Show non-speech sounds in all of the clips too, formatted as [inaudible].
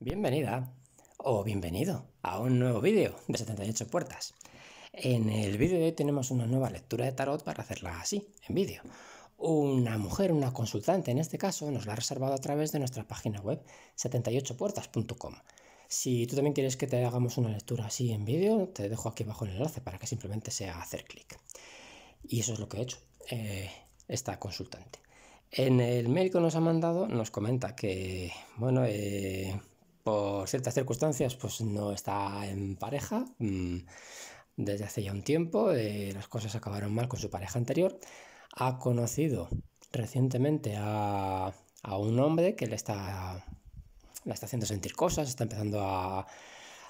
Bienvenida o bienvenido a un nuevo vídeo de 78 puertas. En el vídeo de hoy tenemos una nueva lectura de tarot para hacerla así, en vídeo. Una mujer, una consultante en este caso, nos la ha reservado a través de nuestra página web 78puertas.com. Si tú también quieres que te hagamos una lectura así en vídeo, te dejo aquí abajo el enlace para que simplemente sea hacer clic. Y eso es lo que ha hecho eh, esta consultante. En el médico nos ha mandado nos comenta que, bueno, eh, por ciertas circunstancias, pues no está en pareja mm, desde hace ya un tiempo, eh, las cosas acabaron mal con su pareja anterior, ha conocido recientemente a, un hombre que le está, está haciendo sentir cosas, está empezando a,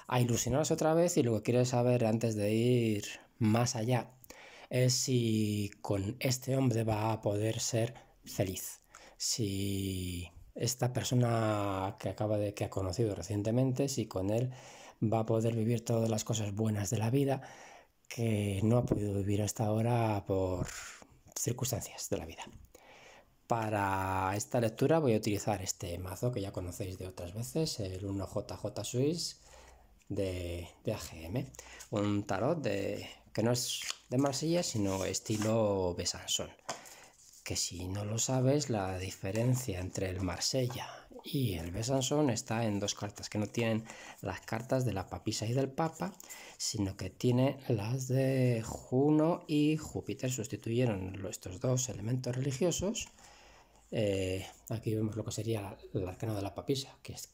a ilusionarse otra vez y lo que quiere saber antes de ir más allá es si con este hombre va a poder ser feliz, si esta persona que acaba de que ha conocido recientemente, si con él va a poder vivir todas las cosas buenas de la vida que no ha podido vivir hasta ahora por circunstancias de la vida. Para esta lectura voy a utilizar este mazo que ya conocéis de otras veces, el 1JJ Swiss de, de AGM, un tarot que no es de Marsella, sino estilo Besançon que si no lo sabes, la diferencia entre el Marsella y el Besançon está en dos cartas, que no tienen las cartas de la papisa y del papa, sino que tiene las de Juno y Júpiter. Sustituyeron estos dos elementos religiosos. Eh, aquí vemos lo que sería el arcano de la papisa, que es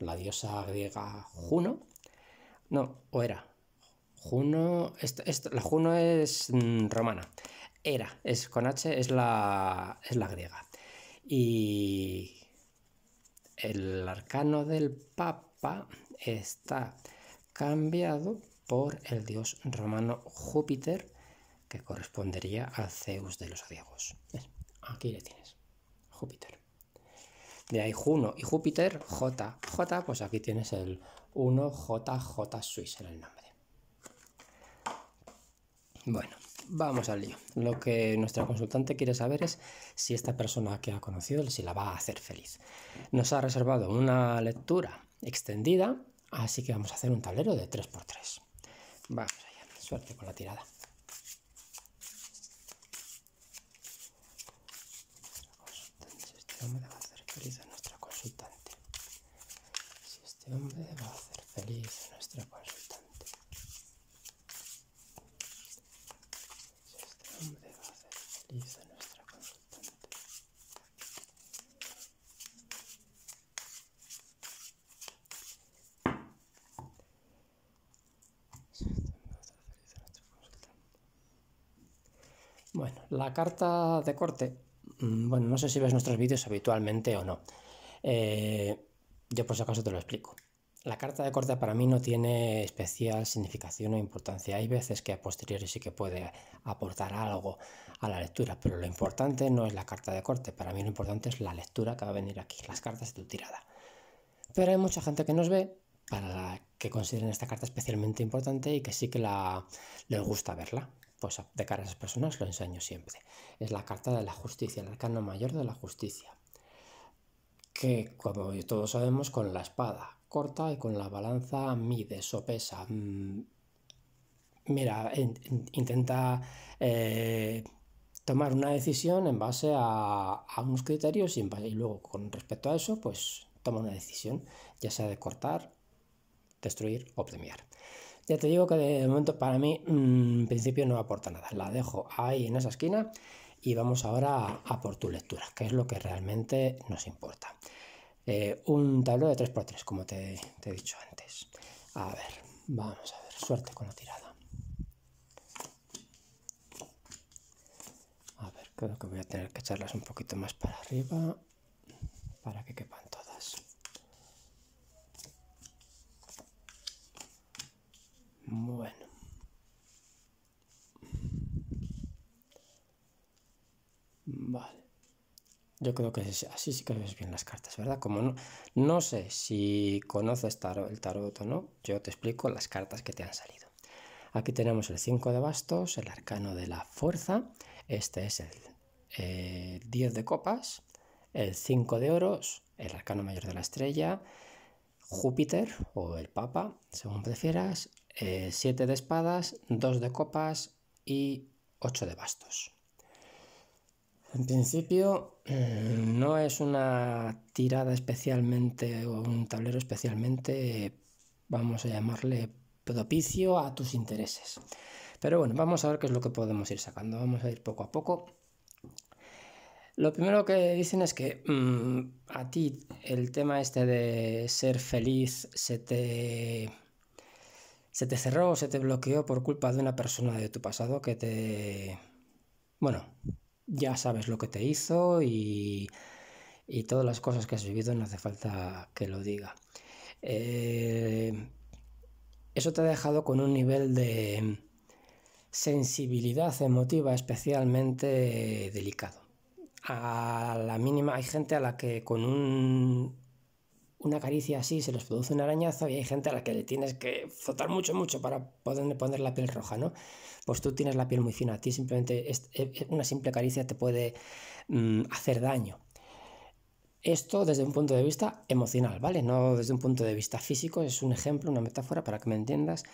la diosa griega Juno. No, o era. Juno, la Juno es mm, romana. Era, es con H, es la, griega. Y el arcano del Papa está cambiado por el dios romano Júpiter, que correspondería a Zeus de los griegos Aquí le tienes, Júpiter. De ahí Juno y Júpiter, J. J, pues aquí tienes el 1JJ Suisse en el nombre. Bueno, Vamos al lío. Lo que nuestra consultante quiere saber es si esta persona que ha conocido, si la va a hacer feliz. Nos ha reservado una lectura extendida, así que vamos a hacer un tablero de 3x3. Vamos allá, suerte con la tirada. Este hombre va a hacer feliz a nuestra consultante. Si este hombre va a hacer feliz Bueno, la carta de corte, mm, bueno, no sé si ves nuestros vídeos habitualmente o no. Eh, yo por si acaso te lo explico. La carta de corte para mí no tiene especial significación o importancia. Hay veces que a posteriori sí que puede aportar algo a la lectura, pero lo importante no es la carta de corte. Para mí lo importante es la lectura que va a venir aquí, las cartas de tu tirada. Pero hay mucha gente que nos ve para que consideren esta carta especialmente importante y que sí que les gusta verla. Pues de cara a esas personas lo enseño siempre. Es la carta de la justicia, el arcano mayor de la justicia. Que, como todos sabemos, con la espada corta y con la balanza mide, sopesa. Mm, mira, intenta eh, tomar una decisión en base a, unos criterios y luego con respecto a eso, pues toma una decisión, ya sea de cortar, destruir o premiar. Ya te digo que de momento para mí, mm, en principio, no aporta nada. La dejo ahí en esa esquina y vamos ahora a, por tu lectura, que es lo que realmente nos importa. Eh, un tablero de 3x3, como te, te he dicho antes. A ver, vamos a ver, suerte con la tirada. A ver, creo que voy a tener que echarlas un poquito más para arriba para que quepa Yo creo que así sí que ves bien las cartas, ¿verdad? Como no, sé si conoces el tarot o no, yo te explico las cartas que te han salido. Aquí tenemos el 5 de bastos, el arcano de la fuerza, este es el 10 eh, de copas, el 5 de oros, el arcano mayor de la estrella, Júpiter o el Papa, según prefieras, 7 eh, de espadas, 2 de copas y 8 de bastos. En principio [clears throat] no es una tirada especialmente o un tablero especialmente, vamos a llamarle, propicio a tus intereses. Pero bueno, vamos a ver qué es lo que podemos ir sacando. Vamos a ir poco a poco. Lo primero que dicen es que mm, a ti el tema este de ser feliz se te, se te cerró o se te bloqueó por culpa de una persona de tu pasado que te... Bueno, ya sabes lo que te hizo y, todas las cosas que has vivido no hace falta que lo diga. Eh, eso te ha dejado con un nivel de sensibilidad emotiva especialmente delicado. A la mínima hay gente a la que con un una caricia así se les produce un arañazo y hay gente a la que le tienes que frotar mucho, mucho para poder poner la piel roja, ¿no? Pues tú tienes la piel muy fina, a ti simplemente eh, eh, una simple caricia te puede mm, hacer daño. Esto desde un punto de vista emocional, ¿vale? No desde un punto de vista físico, es un ejemplo, una metáfora para que me entiendas.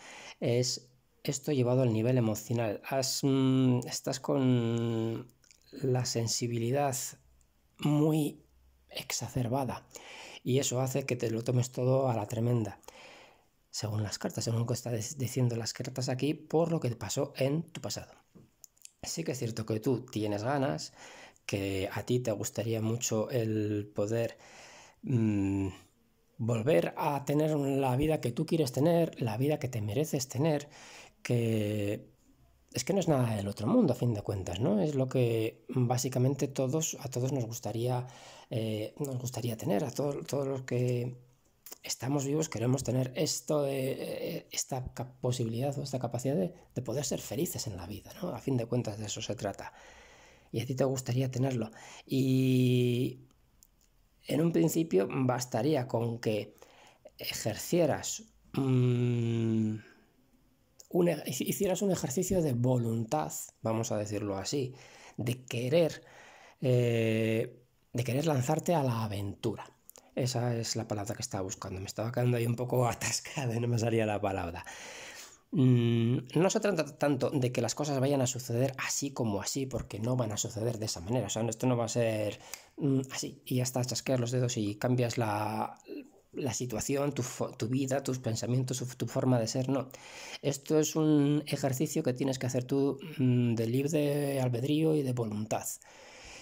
Es esto llevado al nivel emocional. Has, mm, estás con la sensibilidad muy exacerbada y eso hace que te lo tomes todo a la tremenda. Según las cartas, según lo que está diciendo las cartas aquí, por lo que te pasó en tu pasado. Sí que es cierto que tú tienes ganas, que a ti te gustaría mucho el poder mm, volver a tener la vida que tú quieres tener, la vida que te mereces tener, que es que no es nada del otro mundo, a fin de cuentas, ¿no? Es lo que básicamente todos, a todos nos gustaría, eh, nos gustaría tener, a todos, los que estamos vivos queremos tener esto de, eh, esta posibilidad o esta capacidad de, poder ser felices en la vida, ¿no? A fin de cuentas de eso se trata. Y a ti te gustaría tenerlo. Y en un principio bastaría con que ejercieras... Mm, hicieras un ejercicio de voluntad, vamos a decirlo así, de querer, eh, de querer lanzarte a la aventura. Esa es la palabra que estaba buscando. Me estaba quedando ahí un poco [laughs] atascada y no me salía la palabra. Mm, no se trata tanto de que las cosas vayan a suceder así como así, porque no van a suceder de esa manera. O sea, esto no va a ser mm, así y ya está, chasqueas los dedos y cambias la, la situación, tu, vida, tus pensamientos, tu forma de ser. No, esto es un ejercicio que tienes que hacer tú mm, de libre albedrío y de voluntad.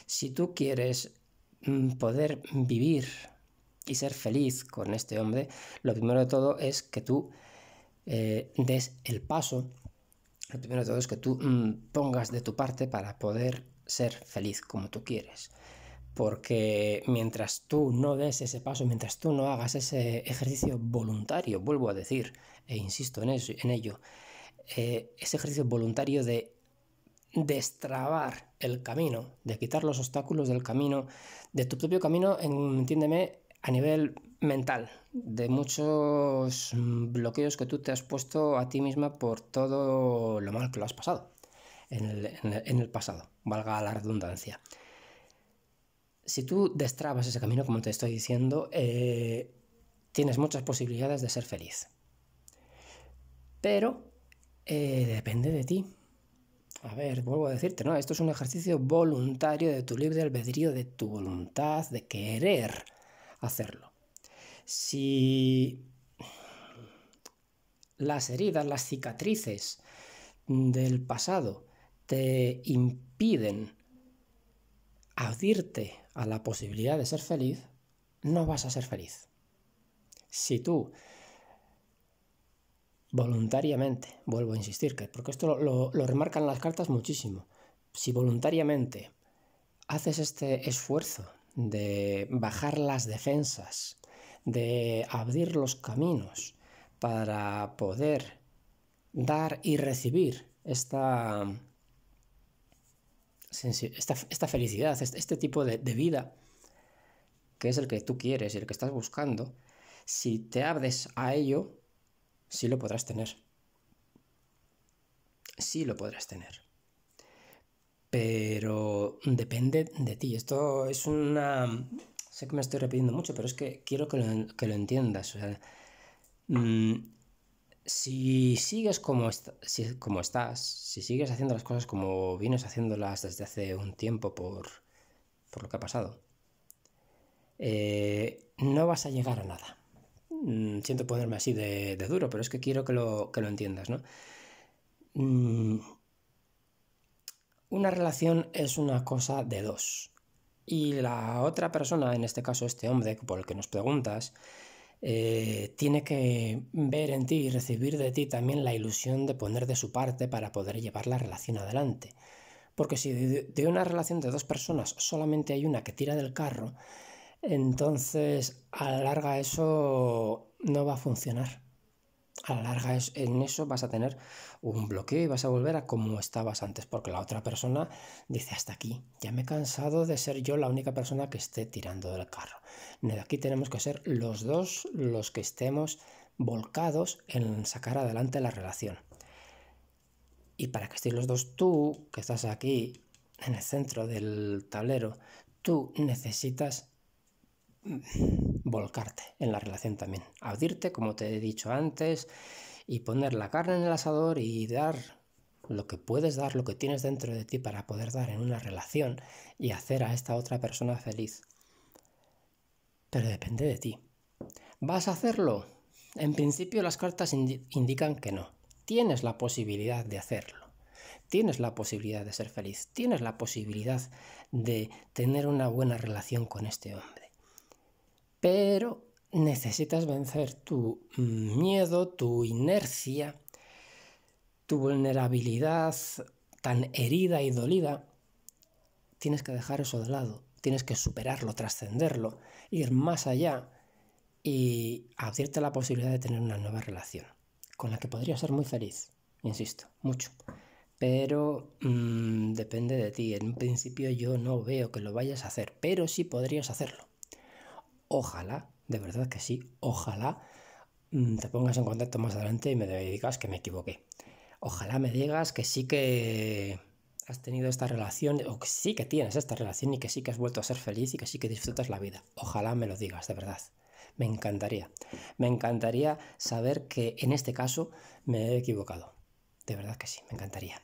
Si tú quieres mm, poder vivir y ser feliz con este hombre, lo primero de todo es que tú eh, des el paso. Lo primero de todo es que tú mm, pongas de tu parte para poder ser feliz como tú quieres. Porque mientras tú no des ese paso, mientras tú no hagas ese ejercicio voluntario, vuelvo a decir, e insisto en, ello, eh, ese ejercicio voluntario de destrabar el camino, de quitar los obstáculos del camino, de tu propio camino, entiéndeme, a nivel mental, de muchos bloqueos que tú te has puesto a ti misma por todo lo mal que lo has pasado en el pasado, valga la redundancia si tú destrabas ese camino, como te estoy diciendo, eh, tienes muchas posibilidades de ser feliz. Pero eh, depende de ti. A ver, vuelvo a decirte, ¿no? Esto es un ejercicio voluntario de tu libre albedrío, de tu voluntad, de querer hacerlo. Si las heridas, las cicatrices del pasado te impiden abrirte a la posibilidad de ser feliz, no vas a ser feliz. Si tú voluntariamente, vuelvo a insistir, que, porque esto lo remarcan las cartas muchísimo, si voluntariamente haces este esfuerzo de bajar las defensas, de abrir los caminos para poder dar y recibir esta esta, felicidad, este, este tipo de, vida, que es el que tú quieres y el que estás buscando, si te abres a ello, sí lo podrás tener. Sí lo podrás tener. Pero depende de ti. Esto es una... Sé que me estoy repitiendo mucho, pero es que quiero que lo, entiendas. O sea, mm, si sigues como, estás, si sigues haciendo las cosas como vienes haciéndolas desde hace un tiempo por, por lo que ha pasado, eh, no vas a llegar a nada. Mm, siento ponerme así de, duro, pero es que quiero que lo, que lo entiendas, ¿no? Mm, una relación es una cosa de dos. Y la otra persona, en este caso este hombre por el que nos preguntas, eh, tiene que ver en ti y recibir de ti también la ilusión de poner de su parte para poder llevar la relación adelante. Porque si de una relación de dos personas solamente hay una que tira del carro, entonces a la larga eso no va a funcionar a la larga es, en eso vas a tener un bloqueo y vas a volver a como estabas antes, porque la otra persona dice hasta aquí, ya me he cansado de ser yo la única persona que esté tirando del carro. aquí tenemos que ser los dos los que estemos volcados en sacar adelante la relación. Y para que estéis los dos, tú que estás aquí en el centro del tablero, tú necesitas volcarte en la relación también, Audirte, como te he dicho antes, y poner la carne en el asador y dar lo que puedes dar, lo que tienes dentro de ti para poder dar en una relación y hacer a esta otra persona feliz. Pero depende de ti. ¿Vas a hacerlo? En principio las cartas indican que no. Tienes la posibilidad de hacerlo tienes la posibilidad de ser feliz, tienes la posibilidad de tener una buena relación con este hombre pero necesitas vencer tu mm, miedo, tu inercia, tu vulnerabilidad tan herida y dolida. Tienes que dejar eso de lado, tienes que superarlo, trascenderlo, ir más allá y abrirte la posibilidad de tener una nueva relación, con la que podría ser muy feliz, insisto, mucho. Pero mm, depende de ti. En un principio yo no veo que lo vayas a hacer, pero sí podrías hacerlo ojalá, de verdad que sí, ojalá mm, te pongas en contacto más adelante y me digas que me equivoqué. Ojalá me digas que sí que has tenido esta relación, o que sí que tienes esta relación y que sí que has vuelto a ser feliz y que sí que disfrutas la vida. Ojalá me lo digas, de verdad. Me encantaría. Me encantaría saber que en este caso me he equivocado. De verdad que sí, me encantaría.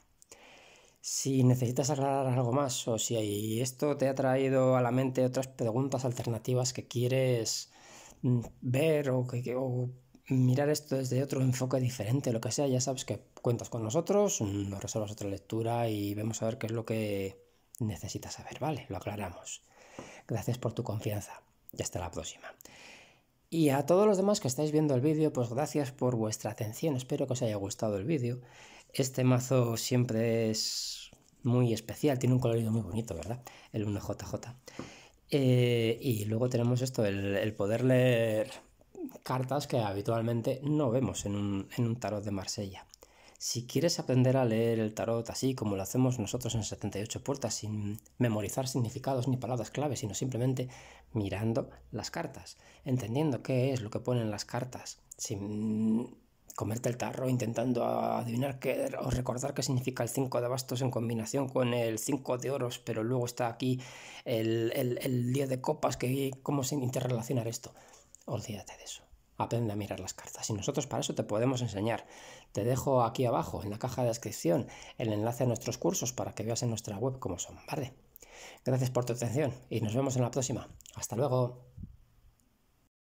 Si necesitas aclarar algo más o si esto te ha traído a la mente otras preguntas alternativas que quieres mm, ver o, que, mirar esto desde otro enfoque diferente, lo que sea, ya sabes que cuentas con nosotros, nos mm, reservas otra lectura y vemos a ver qué es lo que necesitas saber, ¿vale? Lo aclaramos. Gracias por tu confianza y hasta la próxima. Y a todos los demás que estáis viendo el vídeo, pues gracias por vuestra atención, espero que os haya gustado el vídeo. Este mazo siempre es muy especial, tiene un colorido muy bonito, ¿verdad? El 1JJ. Eh, y luego tenemos esto, el, poder leer cartas que habitualmente no vemos en un, en un tarot de Marsella. Si quieres aprender a leer el tarot así como lo hacemos nosotros en 78 puertas, sin memorizar significados ni palabras clave, sino simplemente mirando las cartas, entendiendo qué es lo que ponen las cartas, sin comerte el tarro intentando adivinar qué o recordar qué significa el 5 de bastos en combinación con el 5 de oros, pero luego está aquí el, el, de copas, que cómo se interrelacionar esto. Olvídate de eso. Aprende a mirar las cartas y nosotros para eso te podemos enseñar. Te dejo aquí abajo en la caja de descripción el enlace a nuestros cursos para que veas en nuestra web cómo son, ¿vale? Gracias por tu atención y nos vemos en la próxima. Hasta luego.